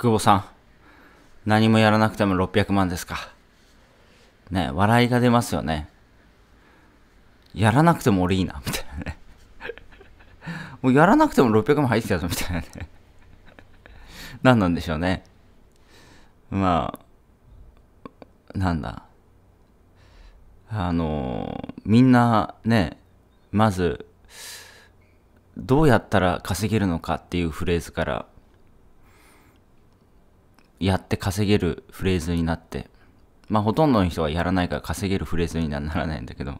久保さん、何もやらなくても600万ですか。ね、笑いが出ますよね。やらなくても俺いいな、みたいなね。もうやらなくても600万入ってたぞ、みたいなね。何なんでしょうね。まあ、なんだ。あのみんなね、まず、どうやったら稼げるのかっていうフレーズからやって稼げるフレーズになって、まあほとんどの人はやらないから稼げるフレーズにはならないんだけど、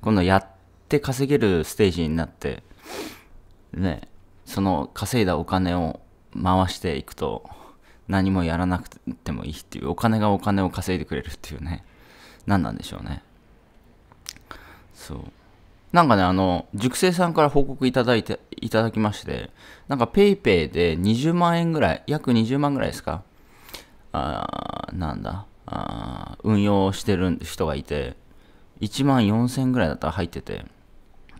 今度やって稼げるステージになって、ね、その稼いだお金を回していくと、何もやらなくてもいいっていう、お金がお金を稼いでくれるっていうね、何なんでしょうね。そう。なんかね、あの、塾生さんから報告いただいて、いただきまして、なんか PayPay で20万円ぐらい、約20万ぐらいですかあなんだあ、運用してる人がいて、1万4000ぐらいだったら入ってて、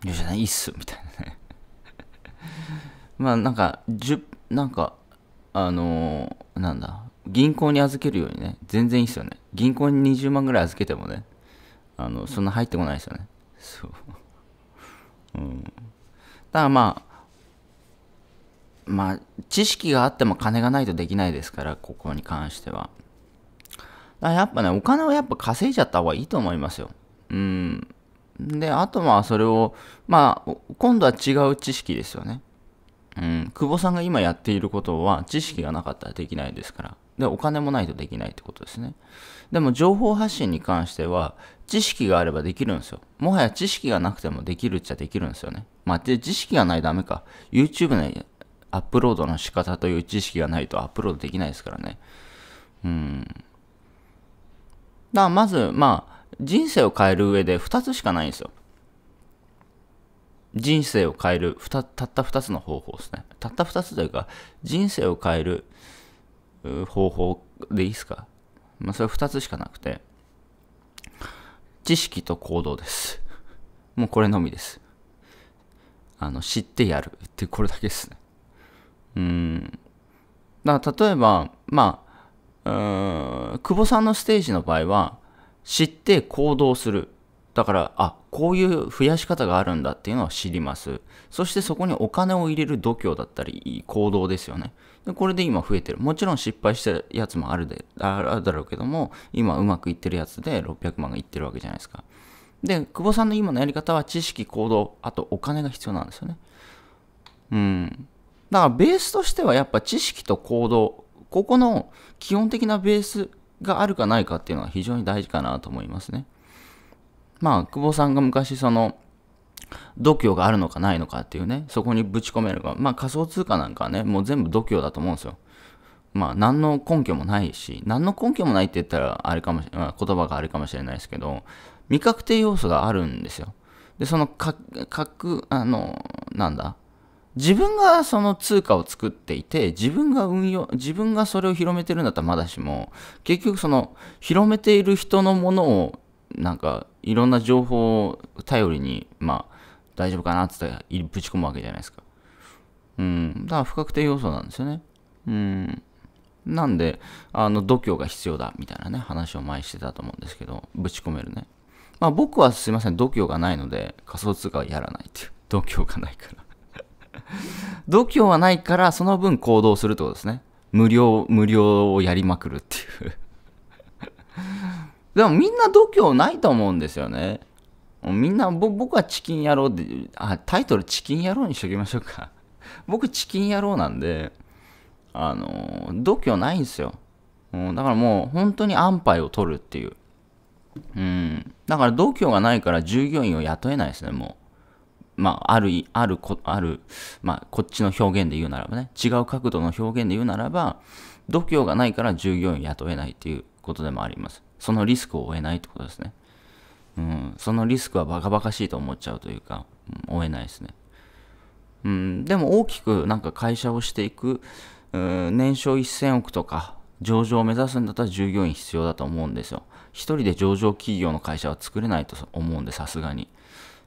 よしゃないいっす、みたいなね。まあなんか、10、なんか、あのー、なんだ、銀行に預けるようにね、全然いいっすよね。銀行に20万ぐらい預けてもね、あの、そんな入ってこないですよね。そう。うん。ただまあ、まあ、知識があっても金がないとできないですから、ここに関しては。だやっぱね、お金をやっぱ稼いじゃった方がいいと思いますよ。うん。で、あとまあそれを、まあ、今度は違う知識ですよね。うん。久保さんが今やっていることは知識がなかったらできないですから。で、お金もないとできないってことですね。でも情報発信に関しては、知識があればできるんですよ。もはや知識がなくてもできるっちゃできるんですよね。まあ、で、知識がないダメか。YouTube のアップロードの仕方という知識がないとアップロードできないですからね。うん。だからまず、まあ、人生を変える上で2つしかないんですよ。人生を変える、たった2つの方法ですね。たった2つというか、人生を変える方法でいいですかまあ、それ2つしかなくて、知識と行動です。もうこれのみです。あの、知ってやるってこれだけですね。うんだから例えばまあ久保さんのステージの場合は知って行動するだからあこういう増やし方があるんだっていうのは知りますそしてそこにお金を入れる度胸だったり行動ですよねでこれで今増えてるもちろん失敗してるやつもあるであるだろうけども今うまくいってるやつで600万がいってるわけじゃないですかで久保さんの今のやり方は知識行動あとお金が必要なんですよねうんだからベースとしてはやっぱ知識と行動、ここの基本的なベースがあるかないかっていうのは非常に大事かなと思いますね。まあ、久保さんが昔その、度胸があるのかないのかっていうね、そこにぶち込めるか、まあ仮想通貨なんかはね、もう全部度胸だと思うんですよ。まあ何の根拠もないし、何の根拠もないって言ったらあれかもしれ、まあ、言葉があるかもしれないですけど、未確定要素があるんですよ。で、そのか、かく、あの、なんだ、自分がその通貨を作っていて、自分が運用、自分がそれを広めてるんだったらまだしも、結局その広めている人のものを、なんかいろんな情報を頼りに、まあ大丈夫かなって言ったらぶち込むわけじゃないですか。うん。だから不確定要素なんですよね。うん。なんで、あの、度胸が必要だみたいなね、話を前してたと思うんですけど、ぶち込めるね。まあ僕はすいません、度胸がないので仮想通貨はやらないっていう。度胸がないから度胸はないから、その分行動するってことですね。無料、無料をやりまくるっていう でもみんな度胸ないと思うんですよね。みんな、僕はチキン野郎で、あ、タイトルチキン野郎にしときましょうか。僕チキン野郎なんで、あの、度胸ないんですよ。うん、だからもう本当に安牌を取るっていう。うん。だから度胸がないから従業員を雇えないですね、もうまあ、ある、ある、ある、まあ、こっちの表現で言うならばね、違う角度の表現で言うならば、度胸がないから従業員雇えないっていうことでもあります。そのリスクを負えないってことですね。うん、そのリスクはバカバカしいと思っちゃうというか、負えないですね。うん、でも大きくなんか会社をしていく、うん、年商1000億とか上場を目指すんだったら従業員必要だと思うんですよ。一人で上場企業の会社は作れないと思うんで、さすがに。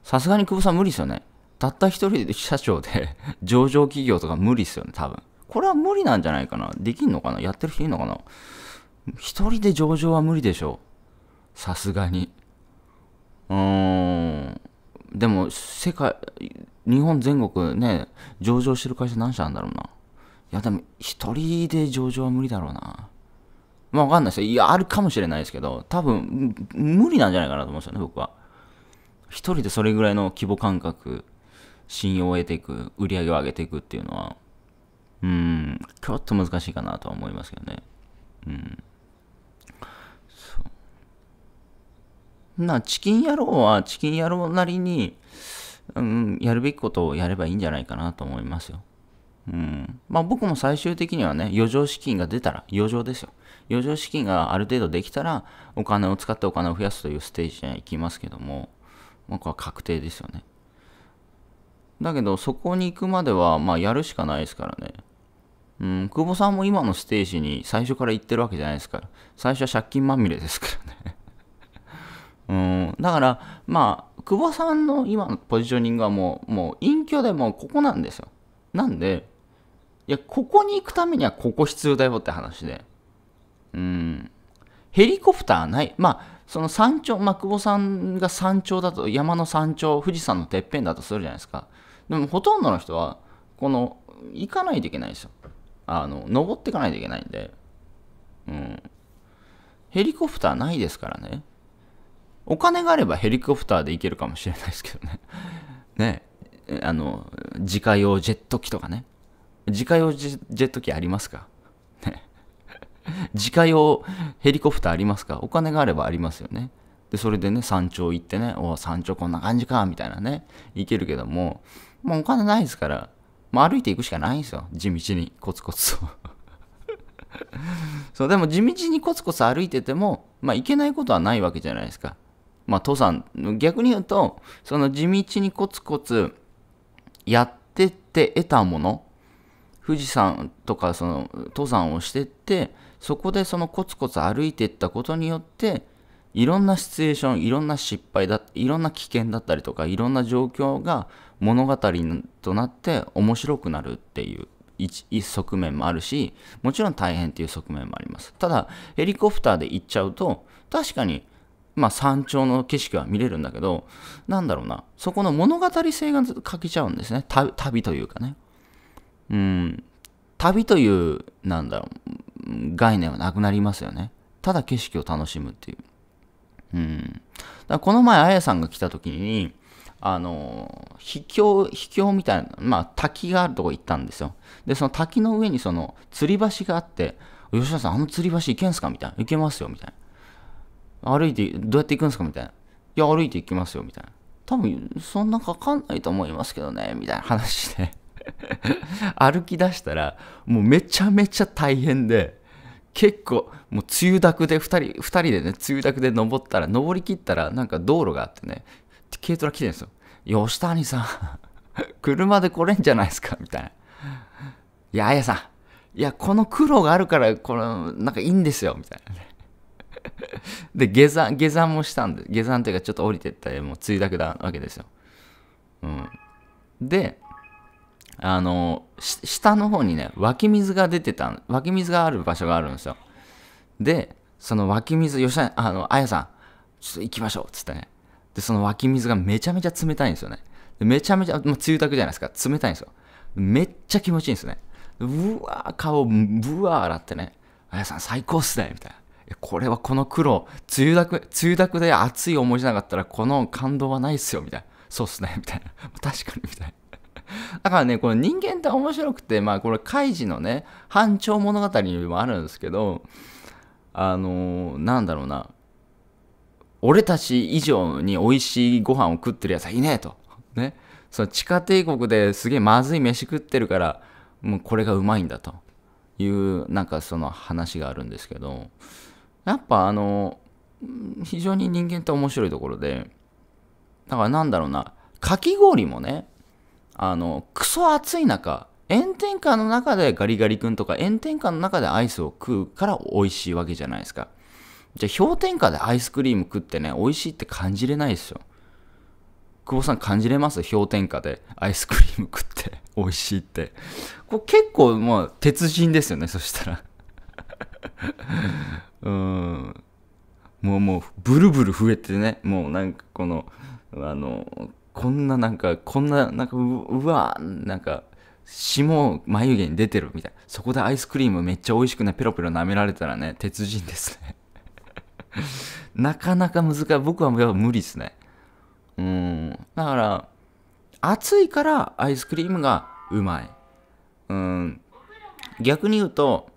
さすがに久保さん無理ですよね。たった一人で社長で 上場企業とか無理ですよね、多分。これは無理なんじゃないかな。できんのかなやってる人いんのかな一人で上場は無理でしょう。さすがに。うーん。でも、世界、日本全国ね、上場してる会社何社あるんだろうな。いや、でも、一人で上場は無理だろうな。まあ、わかんないですよ。いや、あるかもしれないですけど、多分、無理なんじゃないかなと思うんですよね、僕は。一人でそれぐらいの規模感覚、信用を得ていく、売り上げを上げていくっていうのは、うん、ちょっと難しいかなとは思いますけどね。うん。そう。な、チキン野郎はチキン野郎なりに、うん、やるべきことをやればいいんじゃないかなと思いますよ。うん。まあ僕も最終的にはね、余剰資金が出たら、余剰ですよ。余剰資金がある程度できたら、お金を使ってお金を増やすというステージには行きますけども、まあ、これは確定ですよね。だけど、そこに行くまでは、まあ、やるしかないですからね。うん、久保さんも今のステージに最初から行ってるわけじゃないですから。最初は借金まみれですからね。うん、だから、まあ、久保さんの今のポジショニングはもう、もう隠居でもここなんですよ。なんで、いや、ここに行くためにはここ必要だよって話で。うん。ヘリコプターない。まあ、その山頂、まあ、久保さんが山頂だと、山の山頂、富士山のてっぺんだとするじゃないですか。でもほとんどの人は、この、行かないといけないですよ。あの、登っていかないといけないんで。うん。ヘリコプターないですからね。お金があればヘリコプターで行けるかもしれないですけどね。ねあの、自家用ジェット機とかね。自家用ジェット機ありますか自家用ヘリコプターありますかお金があればありますよね。で、それでね、山頂行ってね、お山頂こんな感じか、みたいなね、行けるけども、もうお金ないですから、ま歩いていくしかないんですよ。地道に、コツコツと。そう、でも地道にコツコツ歩いてても、まあ、行けないことはないわけじゃないですか。まあ、登山、逆に言うと、その地道にコツコツやってって得たもの、富士山とかその登山をしてってそこでそのコツコツ歩いていったことによっていろんなシチュエーションいろんな失敗だいろんな危険だったりとかいろんな状況が物語となって面白くなるっていう一側面もあるしもちろん大変っていう側面もありますただヘリコプターで行っちゃうと確かにまあ山頂の景色は見れるんだけどなんだろうなそこの物語性が欠けちゃうんですね旅というかねうん旅というなんだろう概念はなくなりますよね。ただ景色を楽しむっていう。うん。だこの前、あやさんが来た時に、あの、秘境、秘境みたいな、まあ、滝があるとこ行ったんですよ。で、その滝の上にその、吊り橋があって、吉田さん、あの吊り橋行けんすかみたいな。行けますよ、みたいな。歩いて、どうやって行くんすかみたいな。いや、歩いて行きますよ、みたいな。多分、そんなかかんないと思いますけどね、みたいな話で 歩き出したらもうめちゃめちゃ大変で結構もう梅雨だくで2人 ,2 人でね梅雨だくで登ったら登りきったらなんか道路があってね軽トラ来てるんですよ吉谷さん 車で来れんじゃないですかみたいな。いや、あやさん、いや、この苦労があるから、この、なんかいいんですよ、みたいなね。で、下山、下山もしたんで、下山というかちょっと降りてったら、もう、梅雨だくなわけですよ。うん。で、あの、下の方にね、湧き水が出てた、湧き水がある場所があるんですよ。で、その湧き水、吉田、あの、あやさん、ちょっと行きましょう、つってね。で、その湧き水がめちゃめちゃ冷たいんですよね。でめちゃめちゃ、もう梅雨だじゃないですか、冷たいんですよ。めっちゃ気持ちいいんですね。うわー、顔、ぶわー洗ってね、あやさん最高っすね、みたいな。これはこの苦労、梅雨だく、梅雨だくで熱い思いじゃなかったら、この感動はないっすよ、みたいな。そうっすね、みたいな。確かに、みたいな。だからね、この人間って面白くて、まあこれ、カイジのね、半長物語にもあるんですけど、あのー、なんだろうな、俺たち以上に美味しいご飯を食ってるやつはいねえと。ね。その地下帝国ですげえまずい飯食ってるから、もうこれがうまいんだという、なんかその話があるんですけど、やっぱあの、非常に人間って面白いところで、だからなんだろうな、かき氷もね、あの、クソ暑い中、炎天下の中でガリガリ君とか炎天下の中でアイスを食うから美味しいわけじゃないですか。じゃあ氷点下でアイスクリーム食ってね、美味しいって感じれないですよ。久保さん感じれます氷点下でアイスクリーム食って美味しいって。これ結構まあ鉄人ですよね、そしたら。うん。もうもうブルブル増えてね、もうなんかこの、あの、こんななんか、こんな、なんか、うわなんか、霜眉毛に出てるみたいな。そこでアイスクリームめっちゃ美味しくね、ペロペロ舐められたらね、鉄人ですね。なかなか難しい。僕は無理ですね。うん。だから、暑いからアイスクリームがうまい。うん。逆に言うと、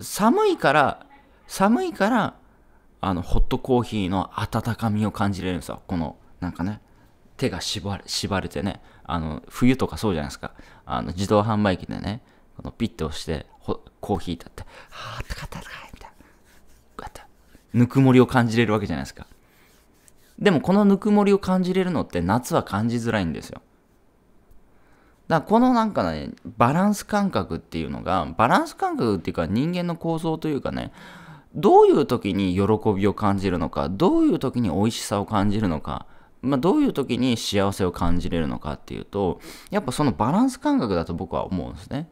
寒いから、寒いから、あの、ホットコーヒーの温かみを感じれるんですよ。この、なんかね。手が縛る縛れてね、あの、冬とかそうじゃないですか。あの、自動販売機でね、このピッて押して、コーヒーだって、はあ、ったかいあったかい、みたいな。こうやって、ぬくもりを感じれるわけじゃないですか。でもこのぬくもりを感じれるのって夏は感じづらいんですよ。だからこのなんかね、バランス感覚っていうのが、バランス感覚っていうか人間の構造というかね、どういう時に喜びを感じるのか、どういう時に美味しさを感じるのか、まあ、どういう時に幸せを感じれるのかっていうと、やっぱそのバランス感覚だと僕は思うんですね。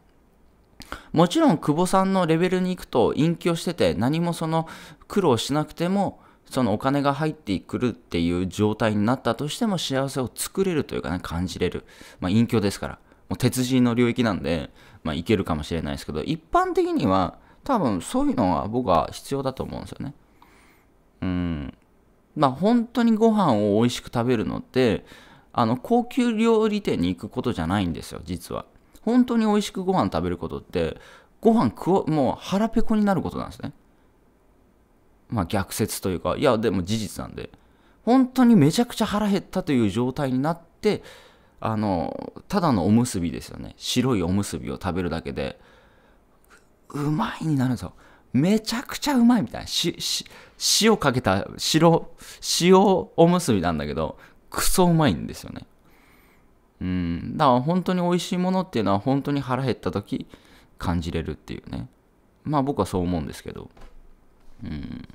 もちろん久保さんのレベルに行くと隠居してて何もその苦労しなくてもそのお金が入ってくるっていう状態になったとしても幸せを作れるというかね感じれるまあ隠居ですからもう鉄人の領域なんでまあいけるかもしれないですけど一般的には多分そういうのは僕は必要だと思うんですよねうんまあ本当にご飯を美味しく食べるのってあの高級料理店に行くことじゃないんですよ実は本当に美味しくご飯食べることってご飯食おもう腹ペコになることなんですねまあ逆説というかいやでも事実なんで本当にめちゃくちゃ腹減ったという状態になってあのただのおむすびですよね白いおむすびを食べるだけでうまいになるんですよめちゃくちゃうまいみたいな。し、し、塩かけた白、塩おむすびなんだけど、クソうまいんですよね。うん。だから本当に美味しいものっていうのは本当に腹減った時感じれるっていうね。まあ僕はそう思うんですけど。うん。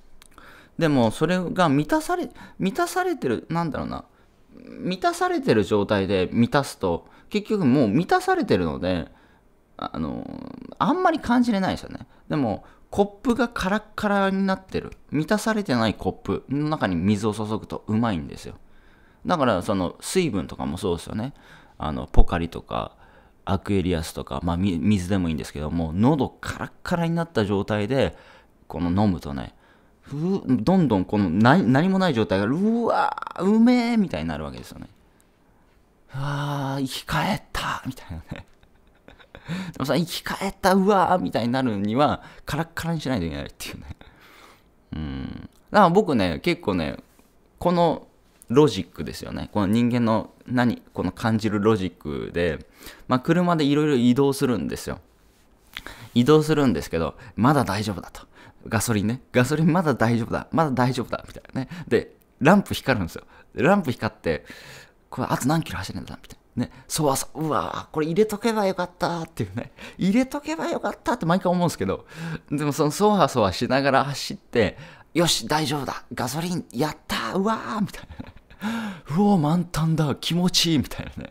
でもそれが満たされ、満たされてる、なんだろうな。満たされてる状態で満たすと、結局もう満たされてるので、あの、あんまり感じれないですよね。でも、コップがカラッカラになってる満たされてないコップの中に水を注ぐとうまいんですよだからその水分とかもそうですよねあのポカリとかアクエリアスとか、まあ、水でもいいんですけども喉カラッカラになった状態でこの飲むとねふどんどんこの何もない状態がうわうめえみたいになるわけですよねあ生き返ったみたいなねでもさ、生き返った、うわーみたいになるには、カラッカラにしないといけないっていうね。うん。だから僕ね、結構ね、このロジックですよね。この人間の何、この感じるロジックで、まあ、車でいろいろ移動するんですよ。移動するんですけど、まだ大丈夫だと。ガソリンね。ガソリンまだ大丈夫だ。まだ大丈夫だ。みたいなね。で、ランプ光るんですよ。ランプ光って、これあと何キロ走るんだみたいな。ね、そわそ、うわこれ入れとけばよかったっていうね、入れとけばよかったって毎回思うんですけど、でもそのそわそわしながら走って、よし、大丈夫だ、ガソリン、やったうわーみたいな。うお満タンだ、気持ちいいみたいなね。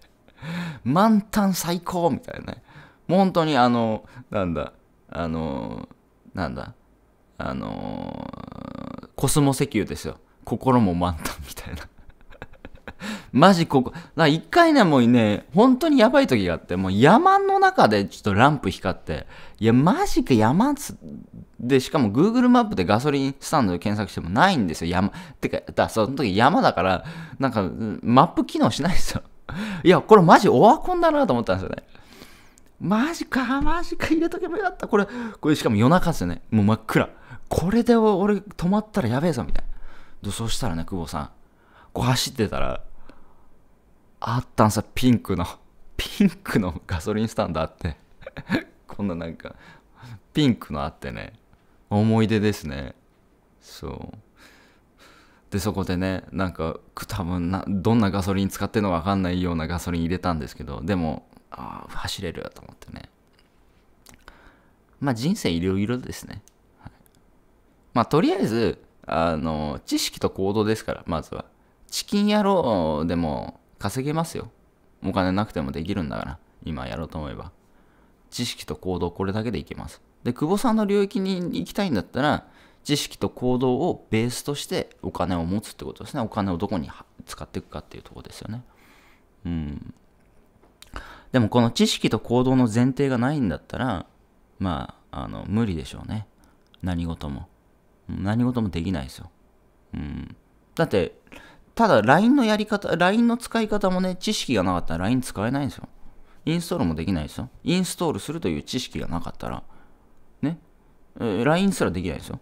満タン最高みたいなね。もう本当にあの、なんだ、あの、なんだ、あの、コスモ石油ですよ。心も満タンみたいな。マジここ、な一回ね、もうね、本当にやばい時があって、もう山の中でちょっとランプ光って、いや、マジか山で、しかも Google マップでガソリンスタンドで検索してもないんですよ、山。てか、だその時山だから、なんか、マップ機能しないですよ。いや、これマジオワコンだなと思ったんですよね。マジか、マジか、入れとけばよかった。これ、これしかも夜中ですよね。もう真っ暗。これで俺止まったらやべえぞ、みたいな。そしたらね、久保さん、こう走ってたら、あったんさピンクの ピンクのガソリンスタンドあって こんななんかピンクのあってね思い出ですねそうでそこでねなんか多分などんなガソリン使ってるのか分かんないようなガソリン入れたんですけどでもああ走れると思ってねまあ人生いろいろですね、はい、まあとりあえずあの知識と行動ですからまずはチキン野郎でも稼げますよ。お金なくてもできるんだから、今やろうと思えば。知識と行動、これだけでいけます。で、久保さんの領域に行きたいんだったら、知識と行動をベースとしてお金を持つってことですね。お金をどこに使っていくかっていうとこですよね。うん。でもこの知識と行動の前提がないんだったら、まあ、あの、無理でしょうね。何事も。何事もできないですよ。うん。だって、ただ LINE のやり方、LINE の使い方もね、知識がなかったら LINE 使えないんですよ。インストールもできないですよ。インストールするという知識がなかったら、ね、LINE すらできないですよ。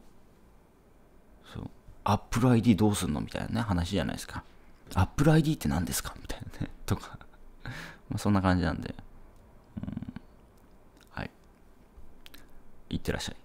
そう。Apple ID どうすんのみたいなね、話じゃないですか。Apple ID って何ですかみたいなね、とか まあそんな感じなんで。うん、はい。いってらっしゃい。